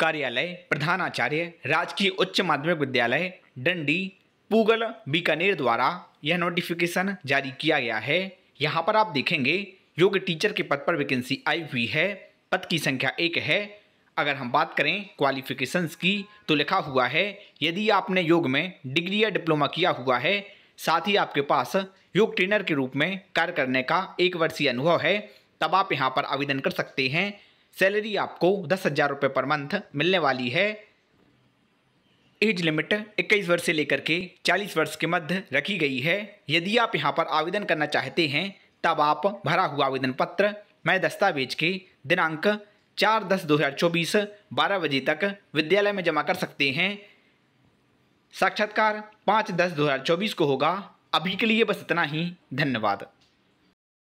कार्यालय प्रधानाचार्य राजकीय उच्च माध्यमिक विद्यालय डंडी पूगल बीकानेर द्वारा यह नोटिफिकेशन जारी किया गया है यहाँ पर आप देखेंगे योग्य टीचर के पद पर वैकेंसी आई हुई है पद की संख्या एक है अगर हम बात करें क्वालिफिकेशंस की तो लिखा हुआ है यदि आपने योग में डिग्री या डिप्लोमा किया हुआ है साथ ही आपके पास योग ट्रेनर के रूप में कार्य करने का एक वर्षीय अनुभव है तब आप यहाँ पर आवेदन कर सकते हैं सैलरी आपको दस हज़ार रुपये पर मंथ मिलने वाली है एज लिमिट 21 वर्ष से लेकर के 40 वर्ष के मध्य रखी गई है यदि आप यहाँ पर आवेदन करना चाहते हैं तब आप भरा हुआ आवेदन पत्र मैं दस्तावेज के दिनांक चार दस दो हज़ार चौबीस बारह बजे तक विद्यालय में जमा कर सकते हैं साक्षात्कार पाँच दस दो हज़ार चौबीस को होगा अभी के लिए बस इतना ही धन्यवाद